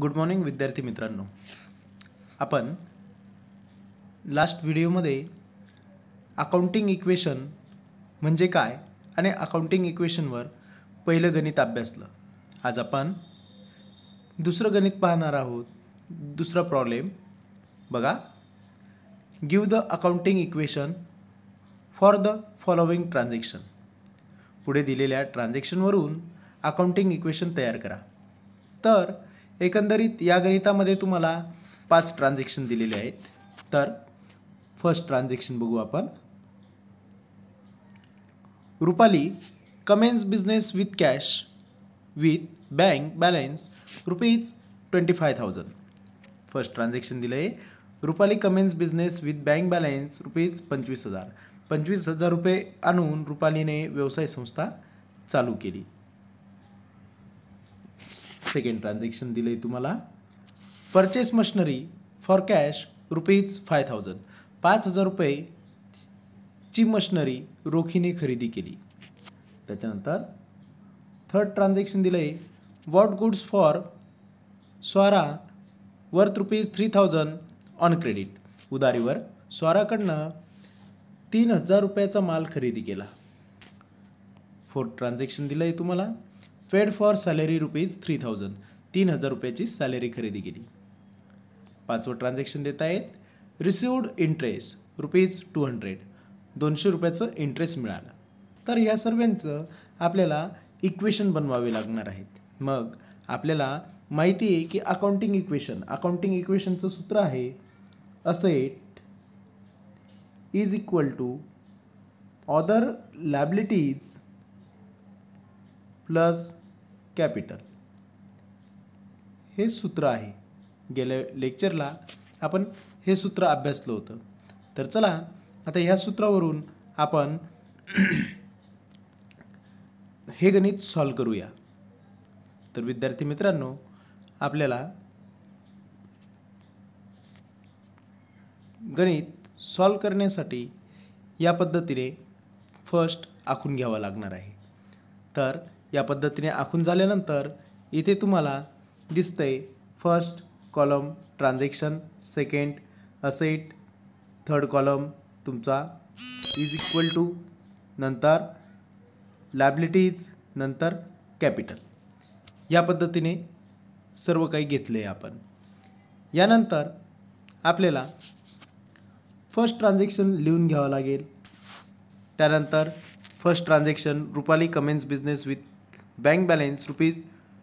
good morning विद्यार्थी मित्रांनो आपण लास्ट व्हिडिओमध्ये अकाउंटिंग इक्वेशन म्हणजे काय आणि अकाउंटिंग इक्वेशनवर पहिलं गणित अभ्यासलं आज आपण दुसरं गणित पाहणार आहोत दुसरा प्रॉब्लेम बघा give the accounting equation for the following transaction पुढे दिलेल्या ट्रान्झॅक्शनवरून अकाउंटिंग इक्वेशन तयार करा तर एकंदरीत या गणितामध्ये तुम्हाला पाच ट्रान्झॅक्शन दिलेले आहेत तर फर्स्ट ट्रान्झॅक्शन बघू आपण Rupali commences business with cash with bank balance rupees twenty five thousand first transaction दिलं आहे Rupali commences business with bank balance rupees पंचवीस हजार पंचवीस हजार रुपये आणून रुपालीने व्यवसाय संस्था चालू केली सेकंड ट्रान्झॅक्शन दिलं आहे तुम्हाला purchase machinery for cash rupees five thousand पाच हजार रुपये ची मशनरी रोखीने खरेदी केली त्याच्यानंतर थर्ड ट्रान्झॅक्शन दिलं आहे bought goods for Swara worth rupees three thousand on credit उदारीवर स्वाराकडनं तीन हजार रुपयाचा माल खरेदी केला फोर्थ ट्रान्झॅक्शन दिलं आहे तुम्हाला paid for salary rupees three thousand तीन हजार रुपयाची सॅलरी खरेदी केली पाचवं ट्रान्झॅक्शन देत आहेत received interest rupees two hundred दोनशे रुपयाचं इंटरेस्ट मिळालं तर ह्या सर्वांचं आपल्याला इक्वेशन बनवावे लागणार आहेत मग आपल्याला माहिती आहे की अकाउंटिंग इक्वेशन अकाउंटिंग इक्वेशनचं सूत्र आहे asset is equal to other liabilities plus capital हे सूत्र आहे गेल्या लेक्चरला आपण हे सूत्र अभ्यासलं होतं तर चला आता ह्या सूत्रावरून आपण हे गणित सॉल्व करूया तर विद्यार्थी मित्रांनो आपल्याला गणित सॉल्व करण्यासाठी या पद्धतीने फर्स्ट आखून घ्यावा लागणार आहे तर या पद्धतीने आखून झाल्यानंतर इथे तुम्हाला दिसतंय first column transaction second asset third column तुमचा इज इक्वल टू नंतर लॅबिलिटीज नंतर कॅपिटल या पद्धतीने सर्व काही घेतले आहे आपण यानंतर आपल्याला फर्स्ट ट्रान्झॅक्शन लिहून घ्यावं लागेल त्यानंतर first transaction Rupali commences business with bank balance rupees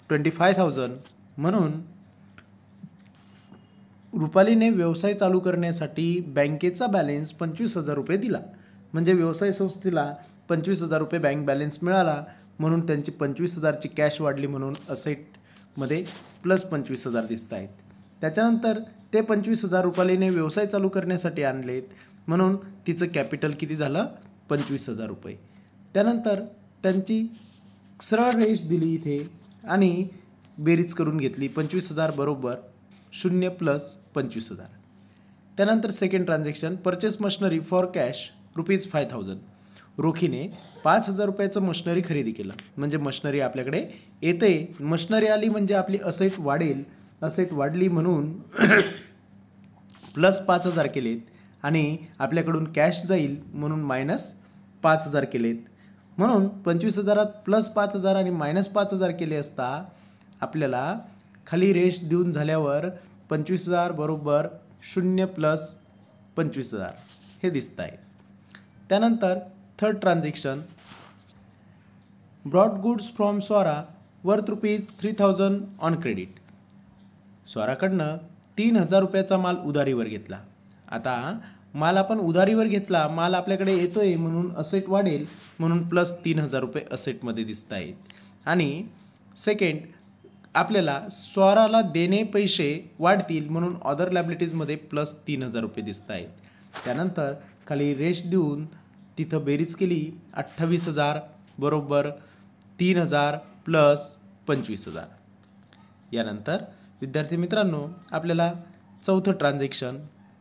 twenty five thousand म्हणून रुपालीने व्यवसाय चालू करण्यासाठी बँकेचा बॅलेन्स पंचवीस हजार रुपये दिला म्हणजे व्यवसाय संस्थेला पंचवीस हजार रुपये बँक बॅलेन्स मिळाला म्हणून त्यांची पंचवीस हजारची कॅश वाढली म्हणून असेटमध्ये प्लस पंचवीस हजार दिसत आहेत त्याच्यानंतर ते पंचवीस हजार रुपालीने व्यवसाय चालू करण्यासाठी आणलेत म्हणून तिचं कॅपिटल किती झालं पंचवीस हजार रुपये त्यानंतर त्यांची सरळ रेष दिली इथे आणि बेरीज करून घेतली पंचवीस हजार बरोबर शून्य प्लस पंचवीस हजार त्यानंतर second transaction purchase machinery for cash rupees five thousand रोखीने पाच हजार रुपयाचं मशनरी खरेदी केलं म्हणजे मशनरी आपल्याकडे येते मशनरी आली म्हणजे आपली असेट वाढेल असेट वाढली म्हणून प्लस पाच हजार केलेत आणि आपल्याकडून कॅश जाईल म्हणून मायनस पाच हजार केलेत म्हणून पंचवीस हजारात प्लस पाच हजार आणि मायनस पाच हजार केले असता आपल्याला खाली रेश देऊन झाल्यावर पंचवीस हजार बरोबर शून्य प्लस पंचवीस हजार हे दिसत आहे त्यानंतर third transaction bought goods from Swara worth rupees three thousand on credit स्वाराकडनं तीन हजार रुपयाचा माल उधारीवर घेतला आता माल आपण उधारीवर घेतला माल आपल्याकडे येतो आहे म्हणून असेट वाढेल म्हणून प्लस तीन हजार रुपये असेटमध्ये दिसत आहेत आणि सेकंड आपल्याला स्वराला देणे पैसे वाढतील म्हणून अदर लॅबिलिटीजमध्ये प्लस तीन हजार रुपये दिसत आहेत त्यानंतर खाली रेश देऊन तिथं बेरीज केली अठ्ठावीस हजार बरोबर तीन हजार प्लस पंचवीस हजार यानंतर विद्यार्थी मित्रांनो आपल्याला चौथं ट्रान्झॅक्शन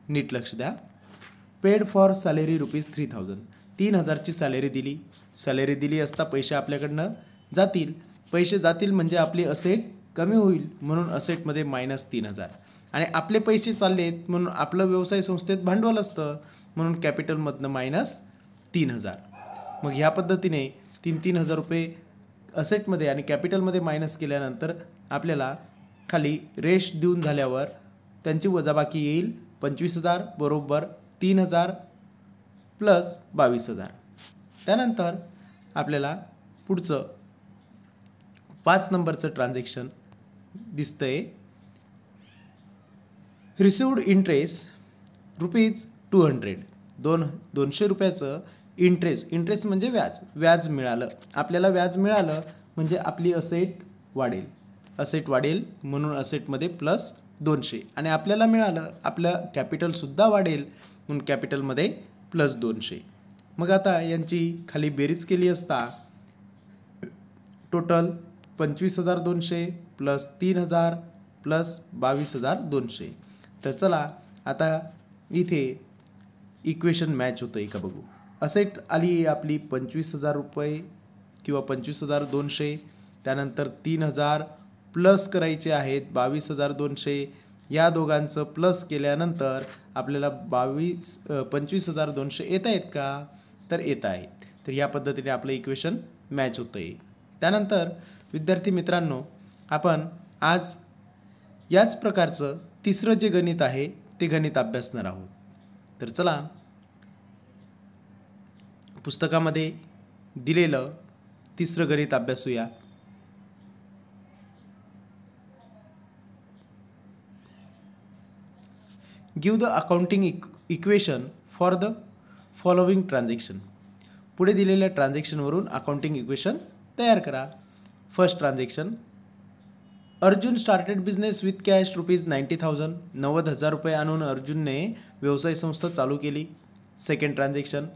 नीट लक्ष द्या paid for salary rupees three thousand तीन हजारची सॅलरी दिली सॅलरी दिली असता पैसे आपल्याकडनं जातील पैसे जातील म्हणजे आपली असेट कमी होईल म्हणून असेटमध्ये मायनस तीन हजार आणि आपले पैसे चाललेत म्हणून आपलं व्यवसाय संस्थेत भांडवल असतं म्हणून कॅपिटलमधनं मायनस तीन हजार मग ह्या पद्धतीने तीन तीन हजार रुपये असेटमध्ये आणि कॅपिटलमध्ये मायनस केल्यानंतर आपल्याला खाली रेश देऊन झाल्यावर त्यांची वजाबाकी येईल पंचवीस हजार बरोबर तीन हजार प्लस बावीस हजार त्यानंतर आपल्याला पुढचं पाच नंबरचं ट्रान्झॅक्शन दिसतं आहे received interest rupees two hundred दोन दोनशे रुपयाचं इंटरेस्ट इंटरेस्ट म्हणजे व्याज व्याज मिळालं आपल्याला व्याज मिळालं म्हणजे आपली असेट वाढेल असेट वाढेल म्हणून असेटमध्ये प्लस दोनशे आणि आपल्याला मिळालं आपलं कॅपिटलसुद्धा वाढेल म्हणून कॅपिटलमध्ये प्लस दोनशे मग आता यांची खाली बेरीज केली असता टोटल पंचवीस हजार दोनशे प्लस तीन हजार प्लस बावीस हजार दोनशे तर चला आता इथे इक्वेशन मॅच होतं आहे का बघू असेट आली आपली पंचवीस हजार रुपये किंवा पंचवीस हजार दोनशे त्यानंतर तीन हजार प्लस करायचे आहेत बावीस हजार दोनशे या दोघांचं प्लस केल्यानंतर आपल्याला बावीस पंचवीस हजार दोनशे येत आहेत का तर येत आहेत तर या पद्धतीने आपलं इक्वेशन मॅच होतं आहे त्यानंतर विद्यार्थी मित्रांनो आपण आज याच प्रकारचं तिसरं जे गणित आहे ते गणित अभ्यासणार आहोत तर चला पुस्तकामध्ये दिलेलं तिसरं गणित अभ्यासूया गिव द अकाउंटिंग इक equation for the following transaction पुढे दिलेल्या ट्रान्झॅक्शनवरून अकाउंटिंग इक्वेशन तयार करा first transaction Arjun started business with cash rupees ninety thousand नव्वद हजार रुपये आणून अर्जुनने व्यवसाय संस्था चालू केली second transaction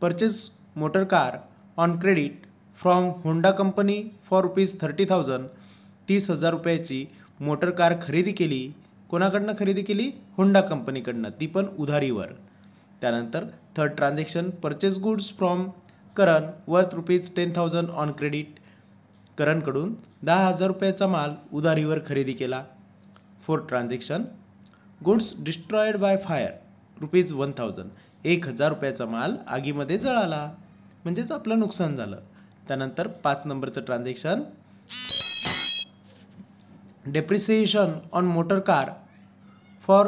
purchase motor car on credit from Honda company for rupees thirty thousand तीस हजार रुपयाची मोटर कार खरेदी केली कोणाकडनं खरेदी केली होंडा कंपनीकडनं ती पण उधारीवर त्यानंतर third transaction purchase goods from Karan worth rupees ten thousand on credit करणकडून दहा हजार रुपयाचा माल उधारीवर खरेदी केला fourth transaction goods destroyed by fire rupees one thousand एक हजार रुपयाचा माल आगीमध्ये जळाला म्हणजेच आपलं नुकसान झालं त्यानंतर पाच नंबरचं transaction depreciation on motor car for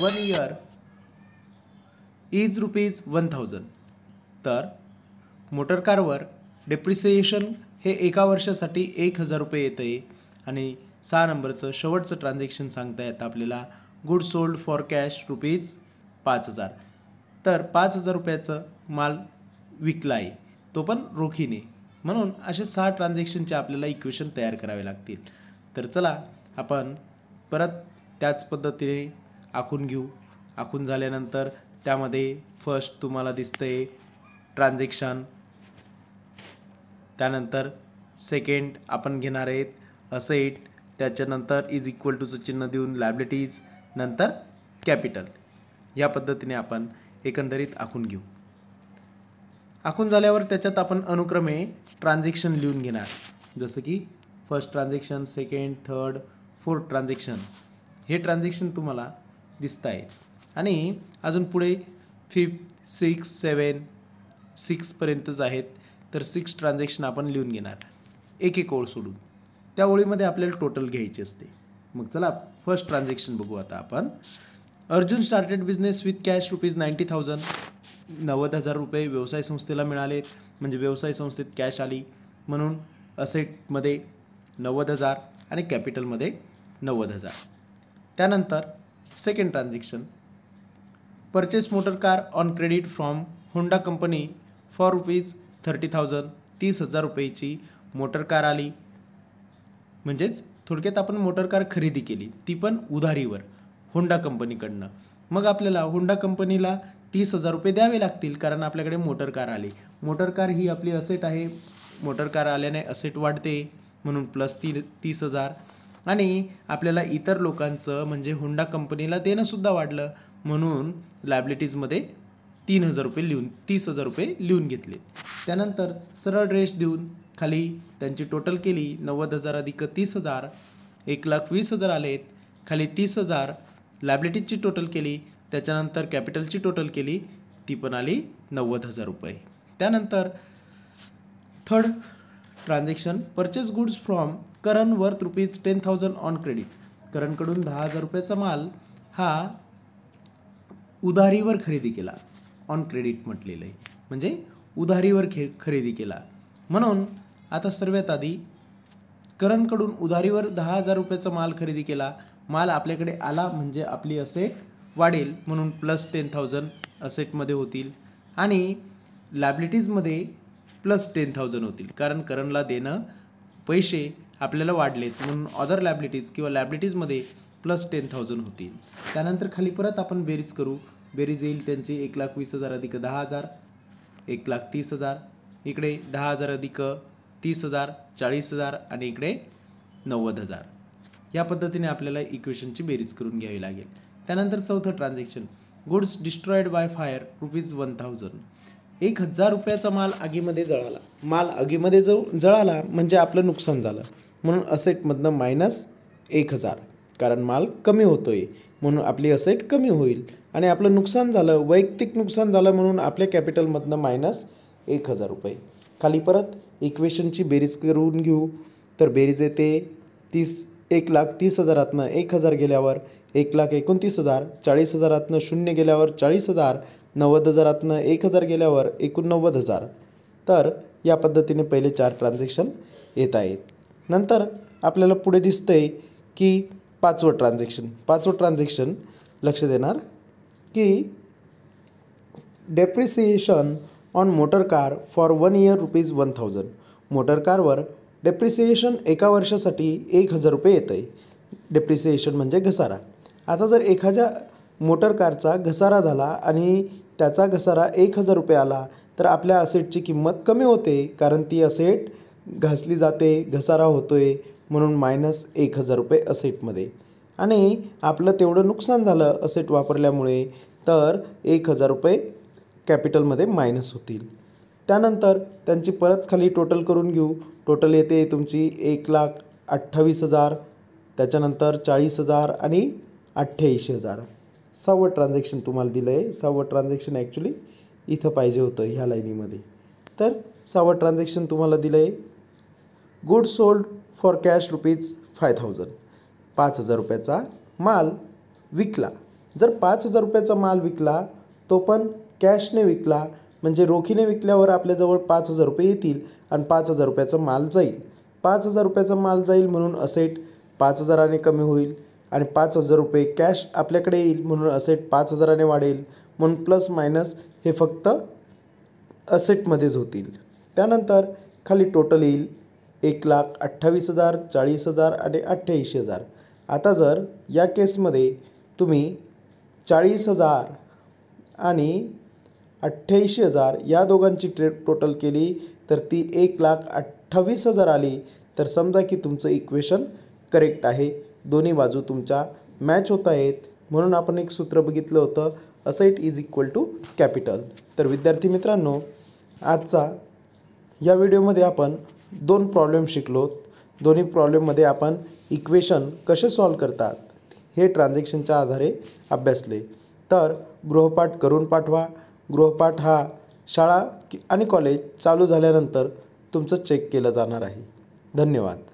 one year is rupees one thousand तर मोटर कारवर डेप्रिसिएशन हे एका वर्षासाठी एक हजार रुपये येतं आहे आणि सहा नंबरचं शेवटचं ट्रान्झॅक्शन सांगता येतं आपल्याला good sold for cash rupees पाच हजार तर पाच हजार रुपयाचं माल विकला आहे तो पण रोखीने म्हणून असे सहा ट्रान्झॅक्शनचे आपल्याला इक्वेशन तयार करावे लागतील तर चला आपण परत त्याच पद्धतीने आखून घेऊ आखून झाल्यानंतर त्यामध्ये फर्स्ट तुम्हाला दिसतं आहे ट्रान्झॅक्शन त्यानंतर सेकंड आपण घेणार आहेत असेट त्याच्यानंतर इज इक्वल टूचं चिन्ह देऊन लायबिलिटीज नंतर कॅपिटल या पद्धतीने आपण एकंदरीत आखून घेऊ आखून झाल्यावर त्याच्यात आपण अनुक्रमे ट्रान्झॅक्शन लिहून घेणार जसं की first transaction second third fourth transaction हे ट्रान्झॅक्शन तुम्हाला दिसत आहे आणि अजून पुढे फिफ्थ सिक्स सेवन सिक्सपर्यंतच आहेत तर सिक्स ट्रान्झॅक्शन आपण लिहून घेणार एक एक ओळ सोडून त्या ओळीमध्ये आपल्याला टोटल घ्यायची असते मग चला फर्स्ट ट्रान्झॅक्शन बघू आता आपण Arjun started business with cash rupees ninety thousand नव्वद हजार रुपये व्यवसाय संस्थेला मिळाले म्हणजे व्यवसाय संस्थेत कॅश आली म्हणून असेटमध्ये नव्वद हजार आणि कॅपिटलमध्ये नव्वद हजार त्यानंतर second transaction purchase motor car on credit from Honda company for rupees thirty thousand तीस हजार रुपयेची मोटर कार आली म्हणजेच थोडक्यात आपण मोटर कार खरेदी केली ती पण उधारीवर होंडा कंपनीकडनं मग आपल्याला होंडा कंपनीला तीस हजार रुपये द्यावे लागतील कारण आपल्याकडे मोटर कार आली मोटर कार ही आपली असेट आहे मोटर कार आल्याने असेट वाढते म्हणून प्लस ती तीस हजार आणि आपल्याला इतर लोकांचं म्हणजे हुंडा कंपनीला देणंसुद्धा वाढलं म्हणून लायबिलिटीजमध्ये तीन हजार रुपये लिहून तीस हजार रुपये लिहून घेतले त्यानंतर सरळ ड्रेस देऊन खाली त्यांची टोटल केली नव्वद हजार अधिक तीस हजार एक लाख वीस हजार आलेत खाली तीस हजार लायबिलिटीजची टोटल केली त्याच्यानंतर कॅपिटलची टोटल केली ती पण आली नव्वद हजार रुपये त्यानंतर third transaction purchase goods from Karan worth rupees ten thousand on credit करणकडून दहा हजार रुपयाचा माल हा उधारीवर खरेदी केला ऑन क्रेडिट म्हटलेलं आहे म्हणजे उधारीवर खे खरेदी केला म्हणून आता सर्वात आधी करणकडून उधारीवर दहा हजार रुपयाचा माल खरेदी केला माल आपल्याकडे आला म्हणजे आपली असेट वाढेल म्हणून प्लस टेन थाउजंड असेटमध्ये होतील आणि लॅबिलिटीजमध्ये प्लस टेन थाउजंड होतील कारण करणला देणं पैसे आपल्याला वाढलेत म्हणून अदर लॅबिलिटीज किंवा लॅबिलिटीजमध्ये प्लस टेन थाउजंड होतील त्यानंतर खाली परत आपण बेरीज करू बेरीज येईल त्यांची एक लाख वीस हजार अधिक दहा हजार एक लाख तीस हजार इकडे दहा हजार अधिक तीस हजार चाळीस हजार आणि इकडे नव्वद हजार या पद्धतीने आपल्याला इक्वेशनची बेरीज करून घ्यावी लागेल त्यानंतर चौथं transaction goods destroyed by fire rupees one thousand एक हजार रुपयाचा माल आगीमध्ये जळाला माल आगीमध्ये जो जळाला म्हणजे आपलं नुकसान झालं म्हणून असेटमधनं मायनस एक हजार कारण माल कमी होतोय म्हणून आपली असेट कमी होईल आणि आपलं नुकसान झालं वैयक्तिक नुकसान झालं म्हणून आपल्या कॅपिटलमधनं मायनस एक हजार रुपये खाली परत इक्वेशनची बेरीज करून घेऊ तर बेरीज येते तीस एक लाख तीस हजारातनं एक हजार गेल्यावर एक लाख एकोणतीस हजार चाळीस हजारातनं शून्य गेल्यावर चाळीस हजार नव्वद हजारातनं एक हजार गेल्यावर एकोणनव्वद हजार तर या पद्धतीने पहिले चार ट्रान्झॅक्शन येत आहेत नंतर आपल्याला पुढे दिसतंय की पाचवं ट्रान्झॅक्शन पाचवं ट्रान्झॅक्शन लक्ष देणार की depreciation on motor car for one year rupees one thousand motor कारवर डेप्रिसिएशन एका वर्षासाठी एक हजार रुपये येत आहे डेप्रिसिएशन म्हणजे घसारा आता जर एखाद्या मोटर कारचा घसारा झाला आणि त्याचा घसारा एक हजार रुपये आला तर आपल्या असेटची किंमत कमी होते कारण ती असेट घासली जाते घसारा होतो आहे म्हणून मायनस एक हजार रुपये असेटमध्ये आणि आपलं तेवढं नुकसान झालं असेट वापरल्यामुळे तर एक हजार रुपये कॅपिटलमध्ये मायनस होतील त्यानंतर त्यांची परत खाली टोटल करून घेऊ टोटल येते तुमची एक लाख अठ्ठावीस हजार त्याच्यानंतर चाळीस हजार आणि अठ्ठ्याऐंशी हजार सहावं ट्रान्झॅक्शन तुम्हाला दिलं आहे सहावं ट्रान्झॅक्शन ॲक्च्युली इथं पाहिजे होतं ह्या लाईनीमध्ये तर सहावं ट्रान्झॅक्शन तुम्हाला दिलं आहे good sold for cash rupees five thousand पाच हजार रुपयाचा माल विकला जर पाच हजार रुपयाचा माल विकला तो पण कॅशने विकला म्हणजे रोखीने विकल्यावर आपल्याजवळ पाच हजार रुपये येतील आणि पाच हजार रुपयाचा माल जाईल पाच हजार रुपयाचा माल जाईल म्हणून असेट पाच हजाराने कमी होईल आणि पाच हजार रुपये कॅश आपल्याकडे येईल म्हणून असेट पाच हजाराने वाढेल म्हणून प्लस मायनस हे फक्त असेटमध्येच होतील त्यानंतर खाली टोटल येईल एक लाख अठ्ठावीस हजार चाळीस हजार आणि अठ्ठ्याऐंशी हजार आता जर या केसमध्ये तुम्ही चाळीस हजार आणि अठ्ठ्याऐंशी हजार या दोघांची ट्रे टोटल केली तर ती एक लाख अठ्ठावीस हजार आली तर समजा की तुमचं इक्वेशन करेक्ट आहे दोन्ही बाजू तुमच्या मॅच होत आहेत म्हणून आपण एक सूत्र बघितलं होतं asset is equal to capital तर विद्यार्थी मित्रांनो आजचा या व्हिडिओमध्ये आपण दोन प्रॉब्लेम शिकलो दोन्ही प्रॉब्लेममध्ये आपण इक्वेशन कसे सॉल्व करतात हे ट्रान्झॅक्शनच्या आधारे अभ्यासले तर गृहपाठ करून पाठवा गृहपाठ हा शाळा आणि कॉलेज चालू झाल्यानंतर तुमचं चेक केलं जाणार आहे धन्यवाद